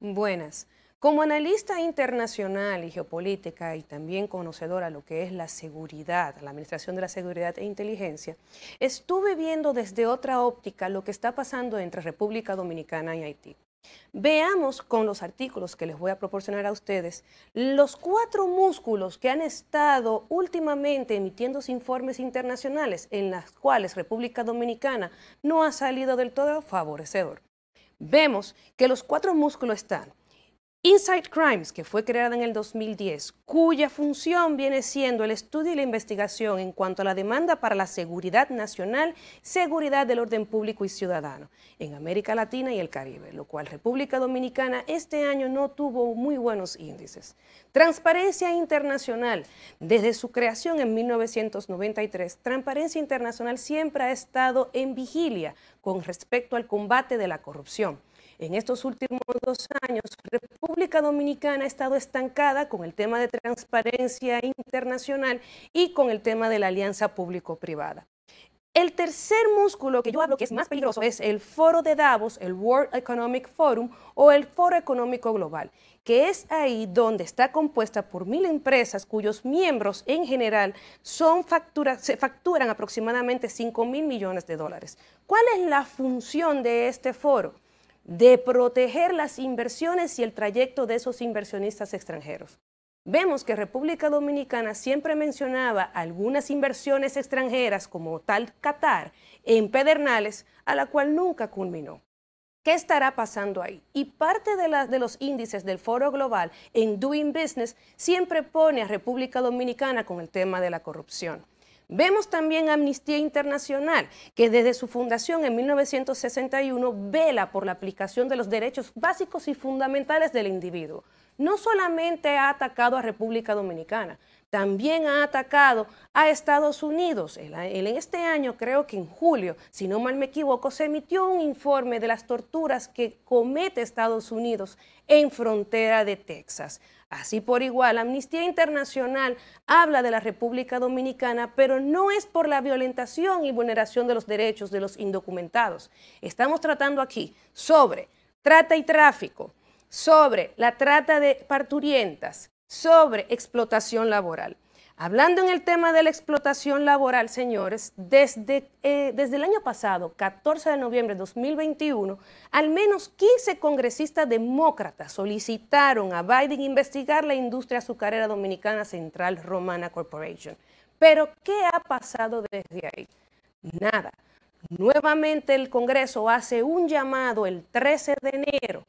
Buenas. Como analista internacional y geopolítica y también conocedora lo que es la seguridad, la Administración de la Seguridad e Inteligencia, estuve viendo desde otra óptica lo que está pasando entre República Dominicana y Haití. Veamos con los artículos que les voy a proporcionar a ustedes los cuatro músculos que han estado últimamente emitiendo informes internacionales en las cuales República Dominicana no ha salido del todo favorecedor vemos que los cuatro músculos están Inside Crimes, que fue creada en el 2010, cuya función viene siendo el estudio y la investigación en cuanto a la demanda para la seguridad nacional, seguridad del orden público y ciudadano en América Latina y el Caribe, lo cual República Dominicana este año no tuvo muy buenos índices. Transparencia Internacional, desde su creación en 1993, Transparencia Internacional siempre ha estado en vigilia con respecto al combate de la corrupción en estos últimos dos años, República Dominicana ha estado estancada con el tema de transparencia internacional y con el tema de la alianza público-privada. El tercer músculo que yo hablo que es más peligroso es el foro de Davos, el World Economic Forum o el Foro Económico Global, que es ahí donde está compuesta por mil empresas cuyos miembros en general se facturan aproximadamente 5 mil millones de dólares. ¿Cuál es la función de este foro? de proteger las inversiones y el trayecto de esos inversionistas extranjeros. Vemos que República Dominicana siempre mencionaba algunas inversiones extranjeras como tal Qatar en Pedernales, a la cual nunca culminó. ¿Qué estará pasando ahí? Y parte de, los índices del Foro Global en Doing Business siempre pone a República Dominicana con el tema de la corrupción. Vemos también Amnistía Internacional, que desde su fundación en 1961 vela por la aplicación de los derechos básicos y fundamentales del individuo. No solamente ha atacado a República Dominicana, también ha atacado a Estados Unidos. en este año, creo que en julio, si no mal me equivoco, se emitió un informe de las torturas que comete Estados Unidos en frontera de Texas. Así por igual, Amnistía Internacional habla de la República Dominicana, pero no es por la violentación y vulneración de los derechos de los indocumentados. Estamos tratando aquí sobre trata y tráfico, sobre la trata de parturientas, sobre explotación laboral. Hablando en el tema de la explotación laboral, señores, desde, eh, desde el año pasado, 14 de noviembre de 2021, al menos 15 congresistas demócratas solicitaron a Biden investigar la industria azucarera dominicana Central Romana Corporation. Pero, ¿qué ha pasado desde ahí? Nada. Nuevamente el Congreso hace un llamado el 13 de enero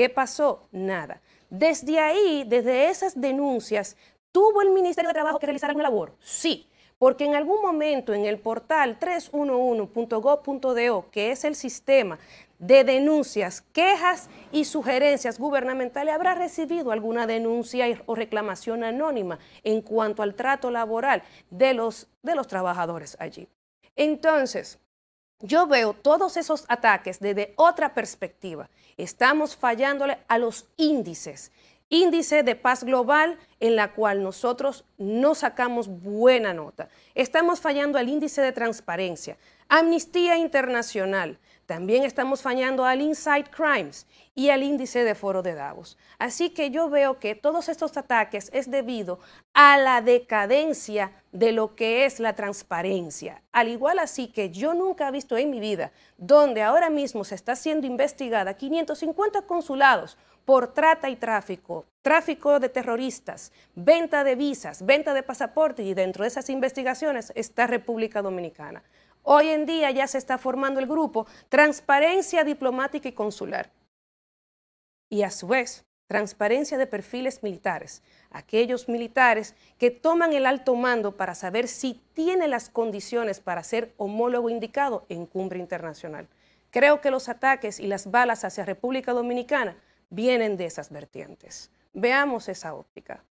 ¿Qué pasó? Nada. Desde ahí, desde esas denuncias, ¿tuvo el Ministerio de Trabajo que realizar alguna labor? Sí, porque en algún momento en el portal 311.gov.do, que es el sistema de denuncias, quejas y sugerencias gubernamentales, habrá recibido alguna denuncia o reclamación anónima en cuanto al trato laboral de los, de los trabajadores allí. Entonces, yo veo todos esos ataques desde otra perspectiva. Estamos fallándole a los índices. Índice de paz global en la cual nosotros no sacamos buena nota. Estamos fallando al índice de transparencia. Amnistía Internacional. También estamos fañando al Inside Crimes y al índice de foro de Davos. Así que yo veo que todos estos ataques es debido a la decadencia de lo que es la transparencia. Al igual así que yo nunca he visto en mi vida donde ahora mismo se está siendo investigada 550 consulados por trata y tráfico, tráfico de terroristas, venta de visas, venta de pasaportes y dentro de esas investigaciones está República Dominicana. Hoy en día ya se está formando el grupo Transparencia Diplomática y Consular. Y a su vez, transparencia de perfiles militares, aquellos militares que toman el alto mando para saber si tiene las condiciones para ser homólogo indicado en cumbre internacional. Creo que los ataques y las balas hacia República Dominicana vienen de esas vertientes. Veamos esa óptica.